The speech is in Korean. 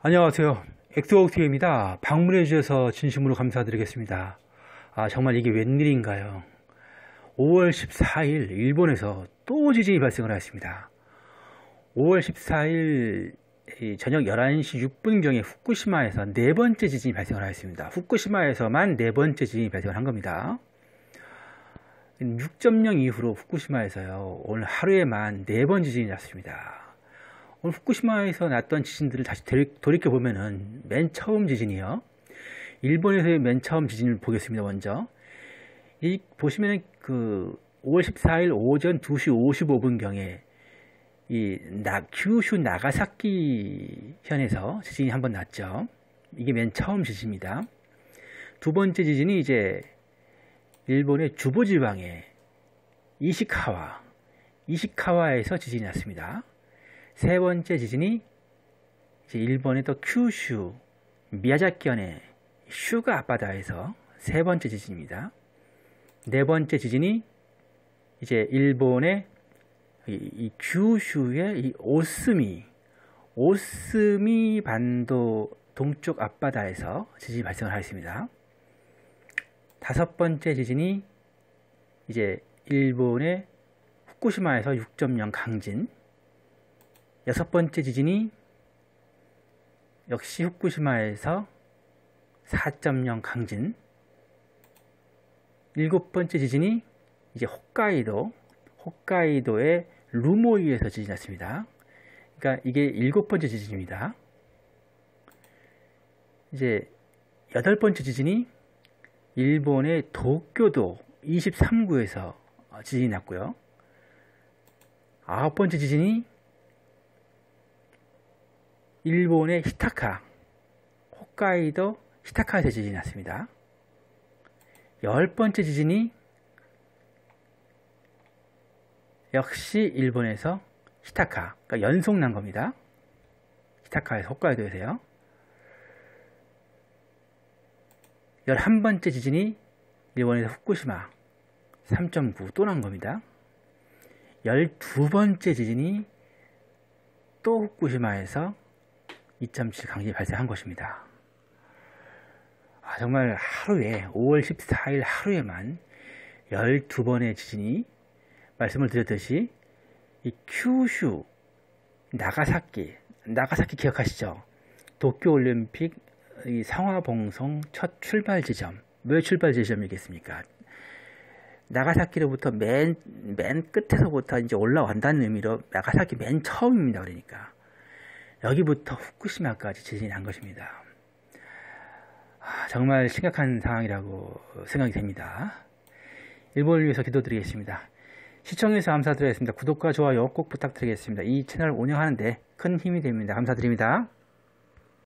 안녕하세요. 엑소옥스입니다. 방문해 주셔서 진심으로 감사드리겠습니다. 아 정말 이게 웬일인가요? 5월 14일 일본에서 또 지진이 발생을 하였습니다. 5월 14일 저녁 11시 6분경에 후쿠시마에서 네 번째 지진이 발생을 하였습니다. 후쿠시마에서만 네 번째 지진이 발생을 한 겁니다. 6.0 이후로 후쿠시마에서요 오늘 하루에만 네 번 지진이 났습니다. 오늘 후쿠시마에서 났던 지진들을 다시 돌이켜 보면은 맨 처음 지진이요. 일본에서의 맨 처음 지진을 보겠습니다. 먼저 이 보시면은 그 5월 14일 오전 2시 55분 경에 이 나, 큐슈 나가사키 현에서 지진이 한번 났죠. 이게 맨 처음 지진입니다. 두 번째 지진이 이제 일본의 주보 지방에 이시카와 이시카와에서 지진이 났습니다. 세 번째 지진이 이제 일본의 또 큐슈 미야자키현의 슈가 앞바다에서 세 번째 지진입니다. 네 번째 지진이 이제 일본의 이, 이 규슈의 이 오스미 오스미 반도 동쪽 앞바다에서 지진이 발생을 하였습니다. 다섯 번째 지진이 이제 일본의 후쿠시마에서 6.0 강진 여섯 번째 지진이 역시 후쿠시마에서 4.0 강진 일곱 번째 지진이 이제 홋카이도 홋카이도의 루모이에서 지진이 났습니다. 그러니까 이게 일곱 번째 지진입니다. 이제 여덟 번째 지진이 일본의 도쿄도 23구에서 지진이 났고요. 아홉 번째 지진이 일본의 히타카, 홋카이도 히타카에서 지진이 났습니다. 열 번째 지진이 역시 일본에서 히타카, 그러니까 연속 난 겁니다. 히타카에서 홋카이도에서요. 11번째 지진이 일본에서 후쿠시마 3.9 또 난 겁니다. 12번째 지진이 또 후쿠시마에서 2.7 강진이 발생한 것입니다. 아, 정말 하루에 5월 14일 하루에만 12번의 지진이 말씀을 드렸듯이 이 큐슈 나가사키 나가사키 기억하시죠? 도쿄 올림픽 이 상화봉성 첫 출발 지점 왜 출발 지점이겠습니까? 나가사키로부터 맨, 맨 끝에서부터 이제 올라간다는 의미로 나가사키 맨 처음입니다. 그러니까 여기부터 후쿠시마까지 지진이 난 것입니다. 아, 정말 심각한 상황이라고 생각이 됩니다. 일본을 위해서 기도드리겠습니다. 시청해주셔서 감사드리겠습니다. 구독과 좋아요 꼭 부탁드리겠습니다. 이 채널 운영하는데 큰 힘이 됩니다. 감사드립니다.